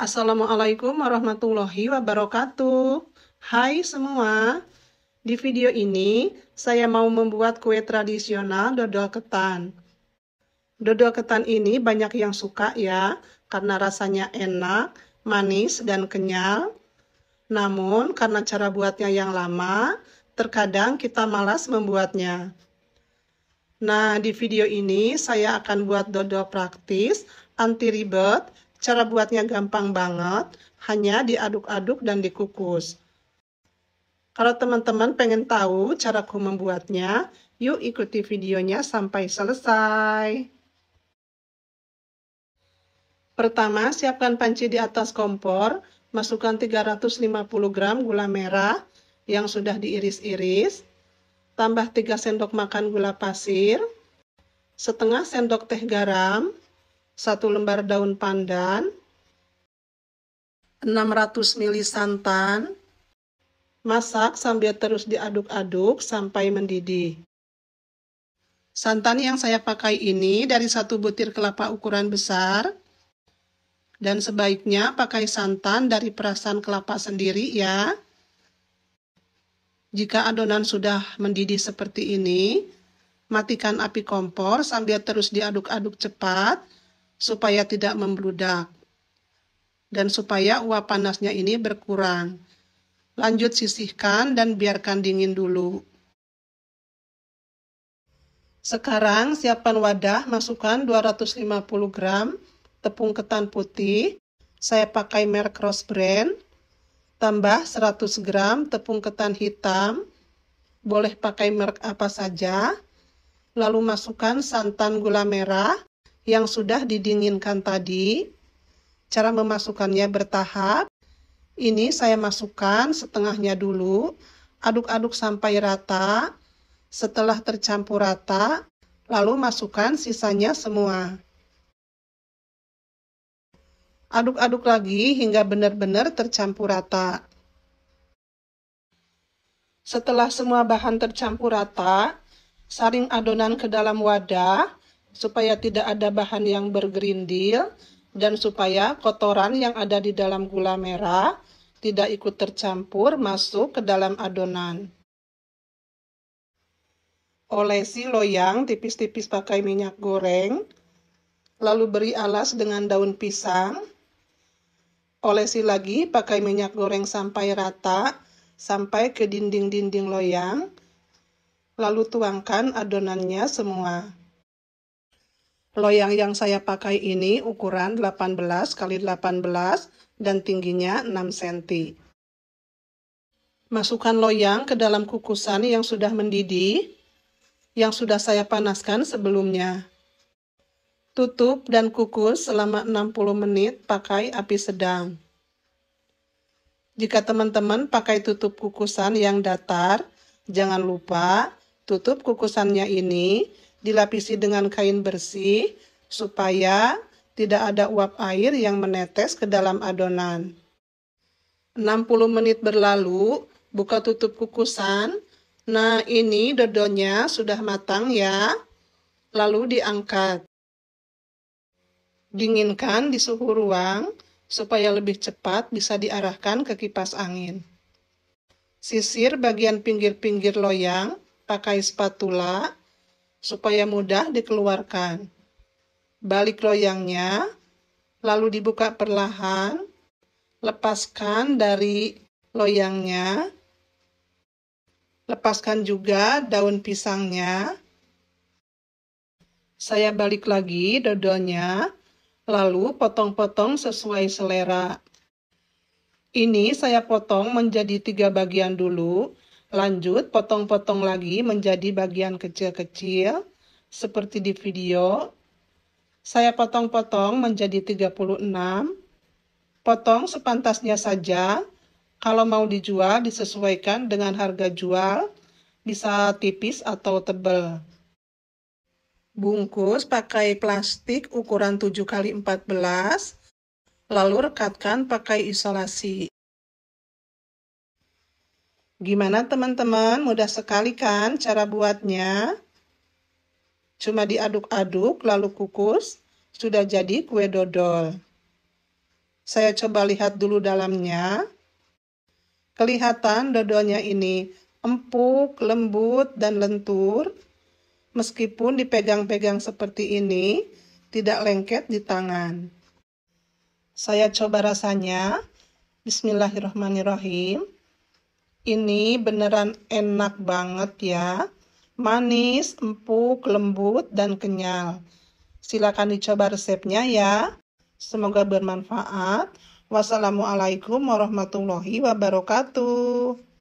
Assalamualaikum warahmatullahi wabarakatuh. Hai semua, di video ini saya mau membuat kue tradisional dodol ketan. Dodol ketan ini banyak yang suka ya, karena rasanya enak, manis, dan kenyal. Namun karena cara buatnya yang lama, terkadang kita malas membuatnya. Nah, di video ini saya akan buat dodol praktis, anti ribet, Cara buatnya gampang banget, hanya diaduk-aduk dan dikukus. Kalau teman-teman pengen tahu caraku membuatnya, yuk ikuti videonya sampai selesai. Pertama, siapkan panci di atas kompor, masukkan 350 gram gula merah yang sudah diiris-iris, tambah 3 sendok makan gula pasir, setengah sendok teh garam, 1 lembar daun pandan, 600 ml santan. Masak sambil terus diaduk-aduk sampai mendidih. Santan yang saya pakai ini dari satu butir kelapa ukuran besar. Dan sebaiknya pakai santan dari perasan kelapa sendiri ya. Jika adonan sudah mendidih seperti ini, matikan api kompor sambil terus diaduk-aduk cepat supaya tidak membludak dan supaya uap panasnya ini berkurang. Lanjut sisihkan dan biarkan dingin dulu. Sekarang siapkan wadah, masukkan 250 gram tepung ketan putih. Saya pakai merek Rose Brand. Tambah 100 gram tepung ketan hitam. Boleh pakai merek apa saja. Lalu masukkan santan gula merah yang sudah didinginkan tadi. Cara memasukkannya bertahap. Ini saya masukkan setengahnya dulu, aduk-aduk sampai rata. Setelah tercampur rata, lalu masukkan sisanya semua. Aduk-aduk lagi hingga benar-benar tercampur rata. Setelah semua bahan tercampur rata, saring adonan ke dalam wadah supaya tidak ada bahan yang bergerindil dan supaya kotoran yang ada di dalam gula merah tidak ikut tercampur masuk ke dalam adonan. Olesi loyang tipis-tipis pakai minyak goreng, lalu beri alas dengan daun pisang. Olesi lagi pakai minyak goreng sampai rata, sampai ke dinding-dinding loyang, lalu tuangkan adonannya semua. Loyang yang saya pakai ini ukuran 18 x 18 dan tingginya 6 cm. Masukkan loyang ke dalam kukusan yang sudah mendidih, yang sudah saya panaskan sebelumnya. Tutup dan kukus selama 60 menit pakai api sedang. Jika teman-teman pakai tutup kukusan yang datar, jangan lupa tutup kukusannya ini dilapisi dengan kain bersih supaya tidak ada uap air yang menetes ke dalam adonan. 60 menit berlalu, buka tutup kukusan. Nah, ini dodonya sudah matang ya. Lalu diangkat. Dinginkan di suhu ruang supaya lebih cepat bisa diarahkan ke kipas angin. Sisir bagian pinggir-pinggir loyang pakai spatula supaya mudah dikeluarkan. Balik loyangnya, lalu dibuka perlahan, lepaskan dari loyangnya, lepaskan juga daun pisangnya. Saya balik lagi dodolnya, lalu potong-potong sesuai selera. Ini saya potong menjadi tiga bagian dulu, Lanjut, potong-potong lagi menjadi bagian kecil-kecil seperti di video. Saya potong-potong menjadi 36. Potong sepantasnya saja. Kalau mau dijual disesuaikan dengan harga jual, bisa tipis atau tebal. Bungkus pakai plastik ukuran 7 x 14, lalu rekatkan pakai isolasi. Gimana teman-teman? Mudah sekali kan cara buatnya? Cuma diaduk-aduk lalu kukus, sudah jadi kue dodol. Saya coba lihat dulu dalamnya. Kelihatan dodolnya ini empuk, lembut, dan lentur. Meskipun dipegang-pegang seperti ini, tidak lengket di tangan. Saya coba rasanya. Bismillahirrahmanirrahim. Ini beneran enak banget ya. Manis, empuk, lembut, dan kenyal. Silakan dicoba resepnya ya. Semoga bermanfaat. Wassalamualaikum warahmatullahi wabarakatuh.